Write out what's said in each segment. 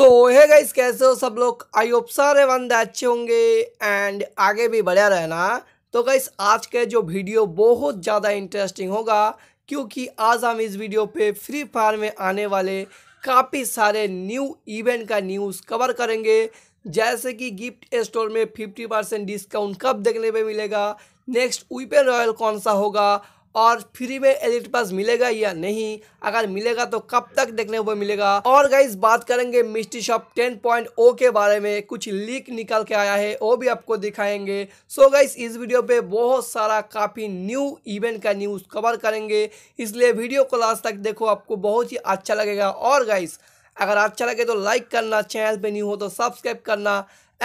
सो है गाइस कैसे हो सब लोग आई होप सारे बंदे अच्छे होंगे एंड आगे भी बढ़िया रहना तो गाइस आज के जो वीडियो बहुत ज़्यादा इंटरेस्टिंग होगा क्योंकि आज हम इस वीडियो पे फ्री फायर में आने वाले काफ़ी सारे न्यू इवेंट का न्यूज़ कवर करेंगे जैसे कि गिफ्ट स्टोर में 50 परसेंट डिस्काउंट कब देखने पर मिलेगा नेक्स्ट वीपेन रॉयल कौन सा होगा और फ्री में एडिट पास मिलेगा या नहीं अगर मिलेगा तो कब तक देखने को मिलेगा और गाइज बात करेंगे मिस्ट्री शॉप 10.0 के बारे में कुछ लीक निकल के आया है वो भी आपको दिखाएंगे सो so गाइज इस वीडियो पे बहुत सारा काफ़ी न्यू इवेंट का न्यूज़ कवर करेंगे इसलिए वीडियो को लास्ट तक देखो आपको बहुत ही अच्छा लगेगा और गाइज अगर अच्छा लगे तो लाइक करना चैनल पे न्यू हो तो सब्सक्राइब करना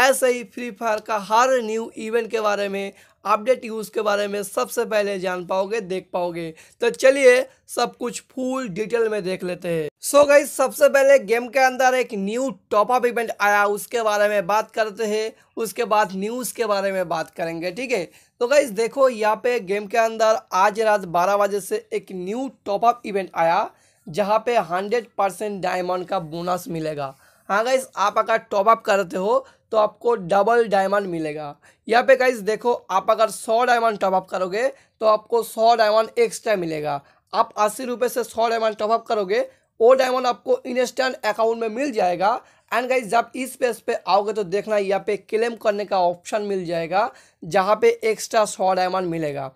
ऐसे ही फ्री फायर का हर न्यू इवेंट के बारे में अपडेट यूज़ के बारे में सबसे पहले जान पाओगे देख पाओगे तो चलिए सब कुछ फुल डिटेल में देख लेते हैं सो so गई सबसे पहले गेम के अंदर एक न्यू टॉपअप इवेंट आया उसके बारे में बात करते हैं उसके बाद न्यूज़ के बारे में बात करेंगे ठीक है तो गई देखो यहाँ पे गेम के अंदर आज रात बारह बजे से एक न्यू टॉपअप इवेंट आया जहाँ पे हंड्रेड परसेंट डायमंड का बोनस मिलेगा हाँ गाइज आप अगर टॉप अप करते हो तो आपको डबल डायमंड मिलेगा यहाँ पे गाइज देखो आप अगर सौ डायमंड टॉप अप करोगे तो आपको सौ डायमंड एक्स्ट्रा मिलेगा आप अस्सी रुपये से सौ डायमंड टॉप अप करोगे वो डायमंड आपको इंस्टेंट अकाउंट में मिल जाएगा एंड गाइज जब इस पेज पे आओगे तो देखना यहाँ पे क्लेम करने का ऑप्शन मिल जाएगा जहाँ पे एक्स्ट्रा सौ डायमंड मिलेगा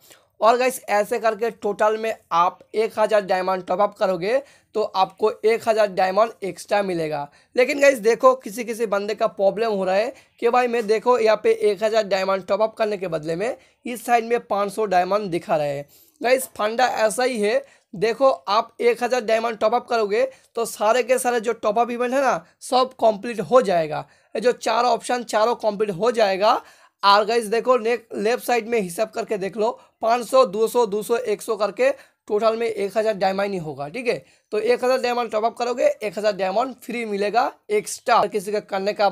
और गाइस ऐसे करके टोटल में आप एक हज़ार डायमंड टॉपअप करोगे तो आपको एक हज़ार डायमंड एक्स्ट्रा मिलेगा लेकिन गाइस देखो किसी किसी बंदे का प्रॉब्लम हो रहा है कि भाई मैं देखो यहाँ पे एक हज़ार डायमंड टॉपअप करने के बदले में इस साइड में पाँच सौ डायमंड दिखा रहे हैं गाइस फंडा ऐसा ही है देखो आप एक हज़ार डायमंड टॉपअप करोगे तो सारे के सारे जो टॉपअप इवेंट है ना सब कंप्लीट हो जाएगा जो चार ऑप्शन चारों कंप्लीट हो जाएगा और गाइज देखो लेफ्ट साइड में हिसाब करके देख लो 500 200 200 100 करके टोटल में एक हज़ार डायमंड ही होगा ठीक है तो एक हज़ार डायमंड टॉपअप करोगे एक हज़ार डायमंड फ्री मिलेगा एक्स्ट्रा किसी का करने का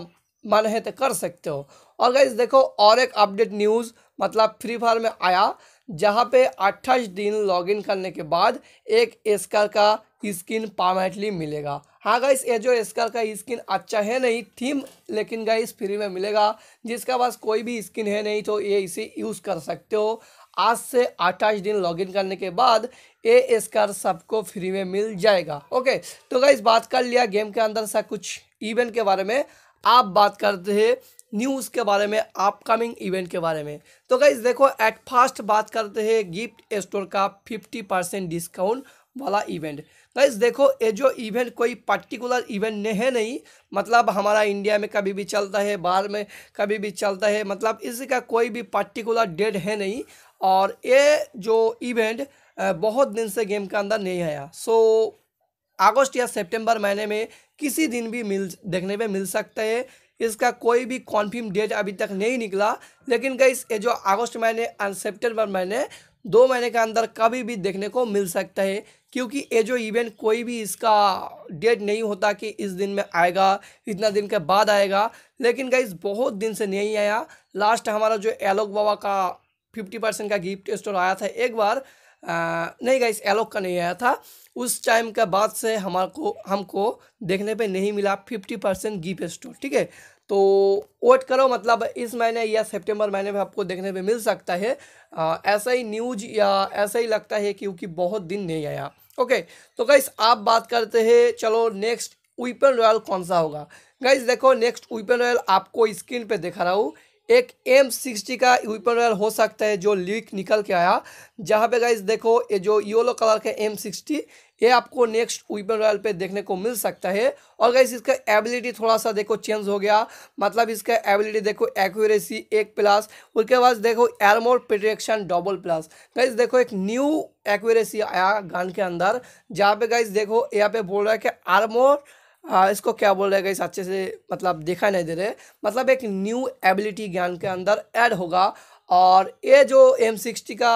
मन है तो कर सकते हो और गाइज देखो और एक अपडेट न्यूज़ मतलब फ्री फायर में आया जहाँ पे 28 दिन लॉगिन करने के बाद एक एस्कर का स्किन पामेटली मिलेगा हाँ गाइस ये जो एस्कर का स्किन अच्छा है नहीं थीम लेकिन गाइस फ्री में मिलेगा जिसका पास कोई भी स्किन है नहीं तो ये इसे यूज़ कर सकते हो आज से 28 दिन लॉगिन करने के बाद ये एस्कर सबको फ्री में मिल जाएगा ओके तो गाइस बात कर लिया गेम के अंदर सा कुछ इवेंट के बारे में आप बात करते हैं न्यूज़ के बारे में अपकमिंग इवेंट के बारे में तो गाइज देखो एट फर्स्ट बात करते हैं गिफ्ट स्टोर का फिफ्टी परसेंट डिस्काउंट वाला इवेंट गाइज देखो ये जो इवेंट कोई पर्टिकुलर इवेंट नहीं है नहीं मतलब हमारा इंडिया में कभी भी चलता है बाहर में कभी भी चलता है मतलब इसका कोई भी पर्टिकुलर डेट है नहीं और ये जो इवेंट बहुत दिन से गेम के अंदर नहीं आया सो अगस्त या सितंबर महीने में किसी दिन भी मिल देखने में मिल सकता है इसका कोई भी कॉन्फर्म डेट अभी तक नहीं निकला लेकिन गई ये जो अगस्त महीने एंड सेप्टेम्बर महीने दो महीने के अंदर कभी भी देखने को मिल सकता है क्योंकि ये जो इवेंट कोई भी इसका डेट नहीं होता कि इस दिन में आएगा इतना दिन के बाद आएगा लेकिन गई बहुत दिन से नहीं आया लास्ट हमारा जो एलोक बाबा का फिफ्टी परसेंट का गिफ्ट स्टोर आया था एक बार आ, नहीं गाइस एलोक का नहीं आया था उस टाइम के बाद से हमारे को हमको देखने पे नहीं मिला फिफ्टी परसेंट गिप स्टोर ठीक है तो वेट करो मतलब इस महीने या सितंबर महीने में आपको देखने पे मिल सकता है आ, ऐसा ही न्यूज या ऐसा ही लगता है क्योंकि बहुत दिन नहीं आया ओके तो गाइस आप बात करते हैं चलो नेक्स्ट वीपन रॉयल कौन सा होगा गाइस देखो नेक्स्ट वीपन रॉयल आपको स्क्रीन पर दिखा रहा हूँ एक एम सिक्सटी का वेपन रॉयल हो सकता है जो लीक निकल के आया जहाँ पे गाइज देखो ये जो योलो कलर का एम सिक्सटी ये आपको नेक्स्ट वीपन रॉयल पे देखने को मिल सकता है और गाइज इसका एबिलिटी थोड़ा सा देखो चेंज हो गया मतलब इसका एबिलिटी देखो एक्यूरेसी एक प्लस उसके बाद देखो armour protection double plus guys देखो एक न्यू एक्यूरेसी आया गान के अंदर जहाँ पे गाइज देखो यहाँ पे बोल रहा है कि आरमोर आ, इसको क्या बोल रहे हैं अच्छे से मतलब देखा नहीं दे रहे मतलब एक न्यू एबिलिटी ज्ञान के अंदर ऐड होगा और ये जो एम सिक्सटी का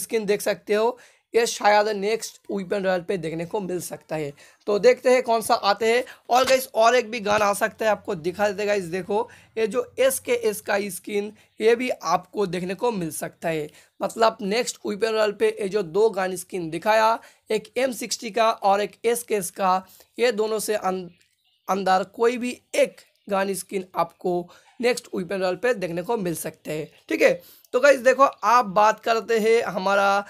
स्किन देख सकते हो ये शायद नेक्स्ट वीपन रॉयल पे देखने को मिल सकता है तो देखते हैं कौन सा आते हैं और गाइस और एक भी गाना आ सकता है आपको दिखा देते गाइस देखो ये जो एस के एस का स्किन ये भी आपको देखने को मिल सकता है मतलब नेक्स्ट वीपन रॉयल पे ये जो दो गान स्किन दिखाया एक एम सिक्सटी का और एक एस के एस का ये दोनों से अं-, अंदर कोई भी एक गान स्किन आपको नेक्स्ट वी पेनल पे देखने को मिल सकते हैं ठीक है तो गाइज देखो आप बात करते हैं हमारा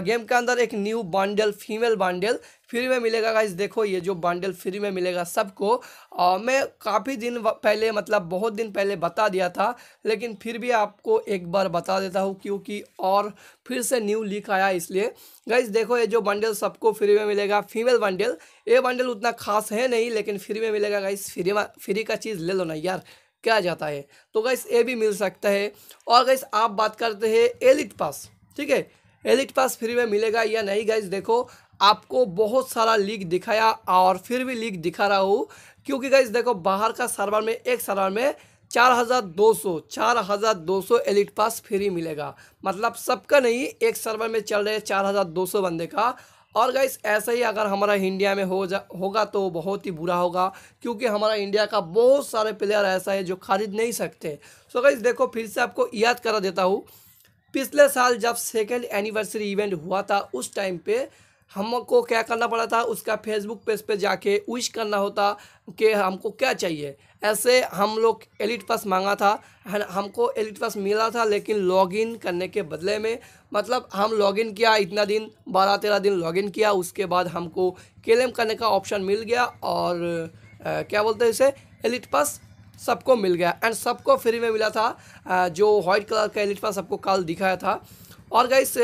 गेम के अंदर एक new bundle female bundle free में मिलेगा गाइज देखो ये जो बंडल फ्री में मिलेगा सबको मैं काफ़ी दिन पहले मतलब बहुत दिन पहले बता दिया था लेकिन फिर भी आपको एक बार बता देता हूँ क्योंकि और फिर से न्यू लीक आया इसलिए गाइज देखो ये जो बंडल सबको फ्री में मिलेगा फीमेल बॉन्डल ये बंडल उतना खास है नहीं लेकिन फ्री में मिलेगा गाइज फ्री फ्री का चीज़ ले लो ना यार किया जाता है तो गैस ए भी मिल सकता है और गैस आप बात करते हैं एलिट पास ठीक है एलिट पास फ्री में मिलेगा या नहीं गैस देखो आपको बहुत सारा लीक दिखाया और फिर भी लीक दिखा रहा हूँ क्योंकि गैस देखो बाहर का सर्वर में एक सर्वर में चार हज़ार दो सौ चार हज़ार दो सौ एलिट पास फ्री मिलेगा मतलब सबका नहीं एक सर्वर में चल रहे चार हज़ार दो सौ बंदे का और गाइस ऐसा ही अगर हमारा इंडिया में हो जा होगा तो बहुत ही बुरा होगा क्योंकि हमारा इंडिया का बहुत सारे प्लेयर ऐसा है जो खरीद नहीं सकते सो गाइस देखो फिर से आपको याद करा देता हूँ पिछले साल जब सेकेंड एनिवर्सरी इवेंट हुआ था उस टाइम पे हमको क्या करना पड़ा था उसका फेसबुक पेज पे जाके विश करना होता कि हमको क्या चाहिए ऐसे हम लोग एलिट पास मांगा था हमको एलिट पास मिला था लेकिन लॉगिन करने के बदले में मतलब हम लॉगिन किया इतना दिन बारह तेरह दिन लॉगिन किया उसके बाद हमको क्लेम करने का ऑप्शन मिल गया और आ, क्या बोलते हैं इसे एलिट पास सबको मिल गया एंड सबको फ्री में मिला था आ, जो वाइट कलर का एलिट पास सबको कल दिखाया था और गाइस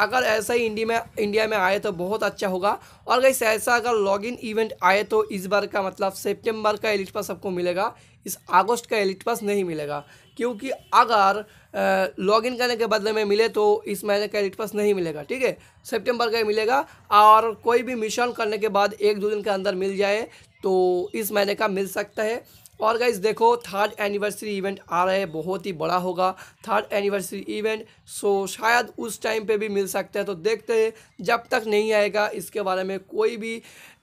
अगर ऐसा ही इंडिया में इंडिया में आए तो बहुत अच्छा होगा और गाइस ऐसा अगर लॉगिन इवेंट आए तो इस बार का मतलब सितंबर का एलिट पास सबको मिलेगा इस अगस्त का एलिट पास नहीं मिलेगा क्योंकि अगर लॉगिन करने के बदले में मिले तो इस महीने का एलिट पास नहीं मिलेगा ठीक है सेप्टेम्बर का ही मिलेगा और कोई भी मिशन करने के बाद एक दो दिन के अंदर मिल जाए तो इस महीने का मिल सकता है और गाइज देखो थर्ड एनिवर्सरी इवेंट आ रहा है बहुत ही बड़ा होगा थर्ड एनिवर्सरी इवेंट सो शायद उस टाइम पे भी मिल सकता है तो देखते हैं जब तक नहीं आएगा इसके बारे में कोई भी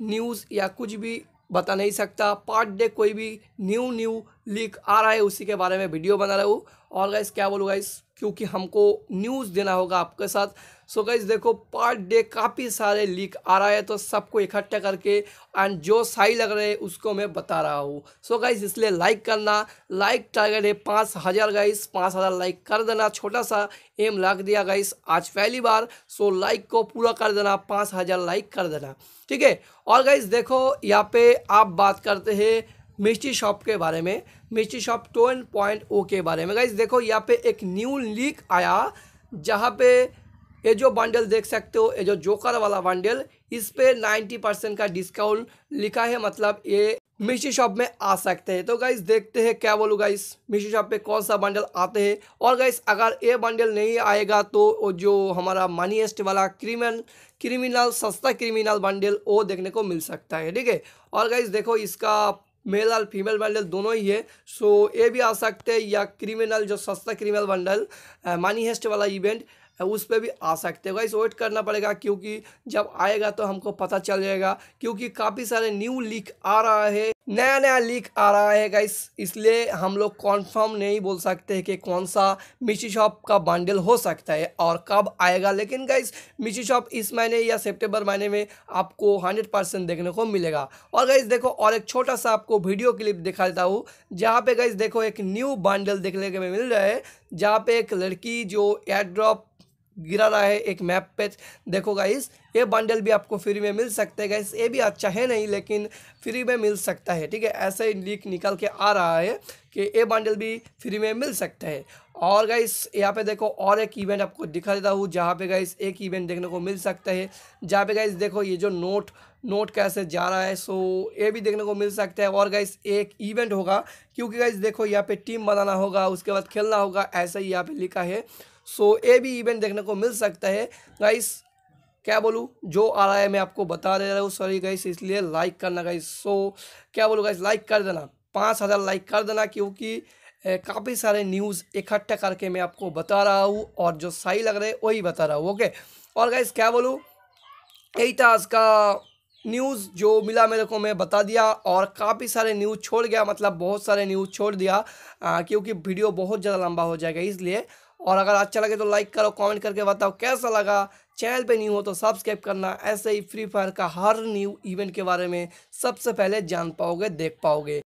न्यूज़ या कुछ भी बता नहीं सकता पार्ट डे कोई भी न्यू न्यू लीक आ रहा है उसी के बारे में वीडियो बना रहा हूँ और गाइज क्या बोलूँ इस क्योंकि हमको न्यूज़ देना होगा आपके साथ सो so गाइज देखो पर डे काफ़ी सारे लीक आ रहा है तो सबको इकट्ठा करके एंड जो सही लग रहे हैं उसको मैं बता रहा हूँ सो so गाइज इसलिए लाइक करना लाइक टारगेट है पाँच हज़ार गाइस पाँच हज़ार लाइक कर देना छोटा सा एम लग दिया गाइस आज पहली बार सो so लाइक को पूरा कर देना पाँच हज़ार लाइक कर देना ठीक है और गाइज देखो यहाँ पे आप बात करते हैं मिस्टी शॉप के बारे में mystery shop two point O के बारे में गाइज देखो यहाँ पे एक न्यू लीक आया जहाँ पे ये जो बंडल देख सकते हो ये जो जोकर वाला बंडल इस पे 90 परसेंट का डिस्काउंट लिखा है मतलब ये मिशी शॉप में आ सकते हैं तो गाइस देखते हैं क्या बोलूँ गाइस मिशी शॉप पे कौन सा बंडल आते हैं और गाइस अगर ये बंडल नहीं आएगा तो जो हमारा money heist criminal criminal सस्ता क्रिमिनल बंडल वो देखने को मिल सकता है ठीक है और गाइस देखो इसका मेल और फीमेल बंडल दोनों ही है सो ये भी आ सकते हैं या क्रिमिनल जो सस्ता क्रिमिनल बंडल मनी हेस्ट वाला इवेंट उस पर भी आ सकते हो गाइस वेट करना पड़ेगा क्योंकि जब आएगा तो हमको पता चल जाएगा क्योंकि काफ़ी सारे न्यू लीक आ रहा है नया नया लीक आ रहा है गाइस इसलिए हम लोग कॉन्फर्म नहीं बोल सकते कि कौन सा मिशी शॉप का बंडल हो सकता है और कब आएगा लेकिन गाइस मिशी शॉप इस महीने या सितंबर महीने में आपको 100 परसेंट देखने को मिलेगा और गाइस देखो और एक छोटा सा आपको वीडियो क्लिप दिखा देता हूँ जहाँ पे गाइस देखो एक न्यू बंडल देखने को मिल रहा है जहाँ पे एक लड़की जो एयर ड्रॉप गिरा रहा है एक मैप पे देखो गाइस ये बंडल भी आपको फ्री में मिल सकते है गैस ये भी अच्छा है नहीं लेकिन फ्री में मिल सकता है ठीक है ऐसे लीक निकल के आ रहा है कि ये बंडल भी फ्री में मिल सकता है और गाइस यहाँ पे देखो और एक इवेंट आपको दिखा देता हूँ जहाँ पे गाइस एक इवेंट देखने को मिल सकता है जहाँ पे गाइस देखो ये जो नोट नोट कैसे जा रहा है सो ये भी देखने को मिल सकता है और गाइस एक इवेंट होगा क्योंकि गाइस देखो यहाँ पे टीम बनाना होगा उसके बाद खेलना होगा ऐसा ही यहाँ पे लिखा है सो ये भी इवेंट देखने को मिल सकता है गाइस क्या बोलूँ जो आ रहा है मैं आपको बता दे रहा हूँ सॉरी गाइस इसलिए लाइक करना गाइस सो क्या बोलूँ गाइस लाइक कर देना पाँच हज़ार लाइक कर देना क्योंकि काफ़ी सारे न्यूज़ इकट्ठा करके मैं आपको बता रहा हूँ और जो सही लग रहे वही बता रहा हूँ ओके और गाइस क्या बोलूँ यही था आज का न्यूज़ जो मिला मेरे को मैं बता दिया और काफ़ी सारे न्यूज़ छोड़ गया मतलब बहुत सारे न्यूज़ छोड़ दिया आ, क्योंकि वीडियो बहुत ज़्यादा लंबा हो जाएगा इसलिए और अगर अच्छा लगे तो लाइक करो कमेंट करके बताओ कैसा लगा चैनल पे न्यू हो तो सब्सक्राइब करना ऐसे ही फ्री फायर का हर न्यू इवेंट के बारे में सबसे पहले जान पाओगे देख पाओगे